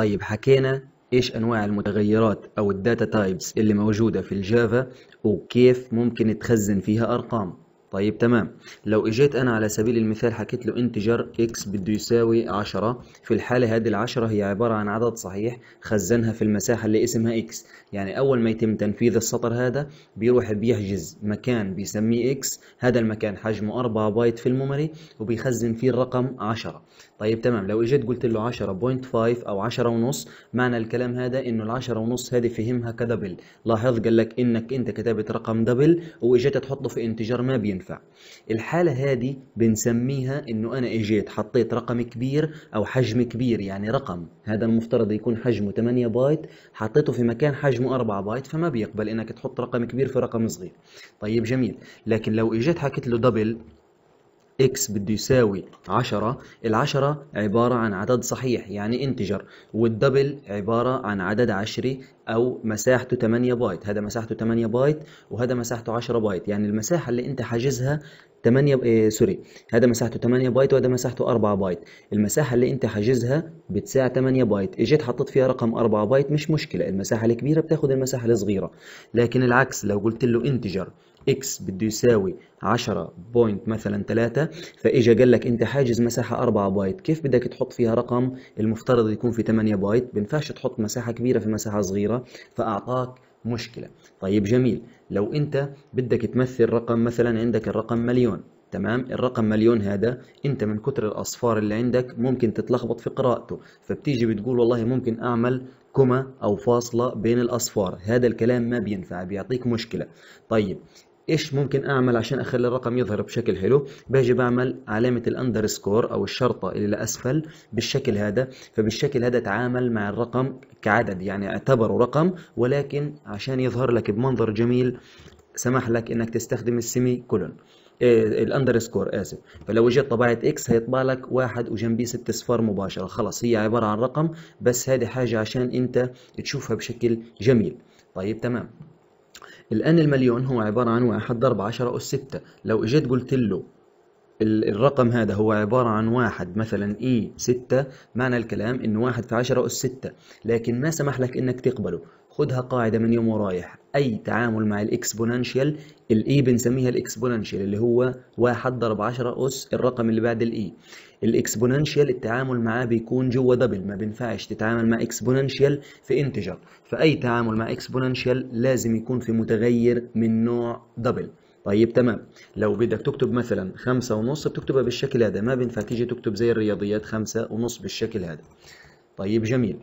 طيب حكينا ايش انواع المتغيرات او الداتا تايبس اللي موجودة في الجافا وكيف ممكن تخزن فيها ارقام طيب تمام لو اجيت انا على سبيل المثال حكيت له انتجر اكس بده يساوي 10 في الحاله هذه العشرة هي عباره عن عدد صحيح خزنها في المساحه اللي اسمها اكس يعني اول ما يتم تنفيذ السطر هذا بيروح بيحجز مكان بيسميه اكس هذا المكان حجمه 4 بايت في الميموري وبيخزن فيه الرقم 10 طيب تمام لو اجيت قلت له 10.5 او 10 ونص معنى الكلام هذا انه ال 10 ونص هذه فهمها كدبل لاحظ قال لك انك انت كتبت رقم دبل واجيت تحطه في انتجر ما بين ينفع الحالة هذه بنسميها انه انا اجيت حطيت رقم كبير او حجم كبير يعني رقم هذا المفترض يكون حجمه 8 بايت حطيته في مكان حجمه 4 بايت فما بيقبل انك تحط رقم كبير في رقم صغير طيب جميل لكن لو اجيت حكيت له دبل اكس بده يساوي 10 العشرة عبارة عن عدد صحيح يعني انتجر والدبل عبارة عن عدد عشري او مساحته 8 بايت هذا مساحته 8 بايت وهذا مساحته 10 بايت يعني المساحة اللي انت حاجزها 8 ب... إيه سوري هذا مساحته 8 بايت وهذا مساحته 4 بايت المساحة اللي انت حاجزها بتساع 8 بايت اجيت حطيت فيها رقم 4 بايت مش مشكلة المساحة الكبيرة بتاخد المساحة الصغيرة لكن العكس لو قلت له انتجر اكس بده يساوي 10 بوينت مثلا 3 فاجا قال لك انت حاجز مساحه 4 بايت كيف بدك تحط فيها رقم المفترض يكون في 8 بايت بينفعش تحط مساحه كبيره في مساحه صغيره فاعطاك مشكله طيب جميل لو انت بدك تمثل رقم مثلا عندك الرقم مليون تمام الرقم مليون هذا انت من كتر الاصفار اللي عندك ممكن تتلخبط في قراءته فبتيجي بتقول والله ممكن اعمل كما او فاصله بين الاصفار هذا الكلام ما بينفع بيعطيك مشكله طيب ايش ممكن اعمل عشان اخلي الرقم يظهر بشكل حلو باجي بعمل علامه الاندرسكور او الشرطه اللي لأسفل بالشكل هذا فبالشكل هذا تعامل مع الرقم كعدد يعني اعتبره رقم ولكن عشان يظهر لك بمنظر جميل سمح لك انك تستخدم السيمي كولون إيه، الاندرسكور اسف فلو جيت طبعت اكس هيطبع لك واحد وجنبيه ست اصفار مباشره خلاص هي عباره عن رقم بس هذه حاجه عشان انت تشوفها بشكل جميل طيب تمام الآن المليون هو عبارة عن واحد ضرب عشرة أس ستة لو إجيت قلت له الرقم هذا هو عبارة عن واحد مثلا إي e ستة معنى الكلام إن واحد في عشرة أس ستة لكن ما سمح لك إنك تقبله خدها قاعدة من يوم ورايح أي تعامل مع الإكسبوننشال الإي e بنسميها الإكسبوننشال اللي هو واحد ضرب عشرة أس الرقم اللي بعد الإي e. الإكسبوننشال التعامل معاه بيكون جوه دبل ما بينفعش تتعامل مع إكسبوننشال في انتجر فأي تعامل مع إكسبوننشال لازم يكون في متغير من نوع دبل طيب تمام لو بدك تكتب مثلا خمسة ونص بتكتبها بالشكل هذا ما بينفع تيجي تكتب زي الرياضيات خمسة ونص بالشكل هذا طيب جميل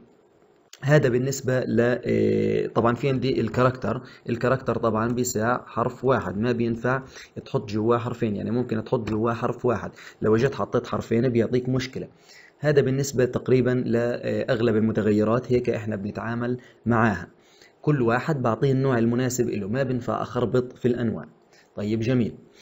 هذا بالنسبه ل آه، طبعا في عندي الكاركتر الكاركتر طبعا بيساع حرف واحد ما بينفع تحط جواه حرفين يعني ممكن تحط جواه حرف واحد لو جيت حطيت حرفين بيعطيك مشكله هذا بالنسبه تقريبا لاغلب آه، المتغيرات هيك احنا بنتعامل معاها كل واحد بعطيه النوع المناسب له ما بنفع اخربط في الانواع طيب جميل